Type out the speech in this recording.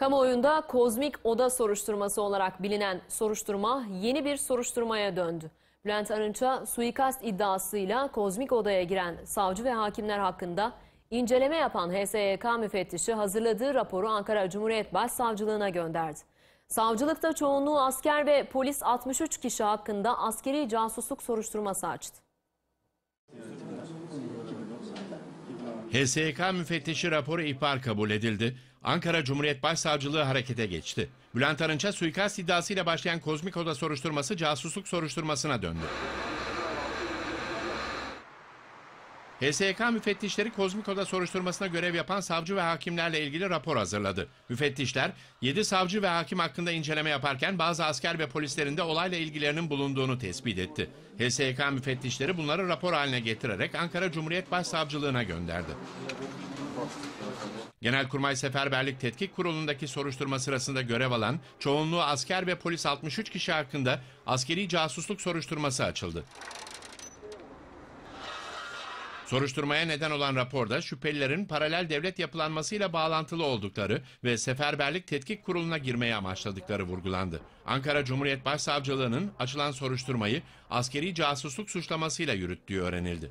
Kamuoyunda kozmik oda soruşturması olarak bilinen soruşturma yeni bir soruşturmaya döndü. Bülent Arınç'a suikast iddiasıyla kozmik odaya giren savcı ve hakimler hakkında inceleme yapan HSYK müfettişi hazırladığı raporu Ankara Cumhuriyet Başsavcılığına gönderdi. Savcılıkta çoğunluğu asker ve polis 63 kişi hakkında askeri casusluk soruşturması açtı. HSYK müfettişi raporu ihbar kabul edildi. Ankara Cumhuriyet Başsavcılığı harekete geçti. Bülent Arınç'a suikast iddiasıyla başlayan Kozmik Oda soruşturması casusluk soruşturmasına döndü. HSK müfettişleri Kozmiko'da soruşturmasına görev yapan savcı ve hakimlerle ilgili rapor hazırladı. Müfettişler 7 savcı ve hakim hakkında inceleme yaparken bazı asker ve polislerin de olayla ilgilerinin bulunduğunu tespit etti. HSK müfettişleri bunları rapor haline getirerek Ankara Cumhuriyet Başsavcılığına gönderdi. Genelkurmay Seferberlik Tetkik Kurulu'ndaki soruşturma sırasında görev alan çoğunluğu asker ve polis 63 kişi hakkında askeri casusluk soruşturması açıldı. Soruşturmaya neden olan raporda şüphelilerin paralel devlet yapılanmasıyla bağlantılı oldukları ve Seferberlik Tetkik Kurulu'na girmeyi amaçladıkları vurgulandı. Ankara Cumhuriyet Başsavcılığı'nın açılan soruşturmayı askeri casusluk suçlamasıyla yürüttüğü öğrenildi.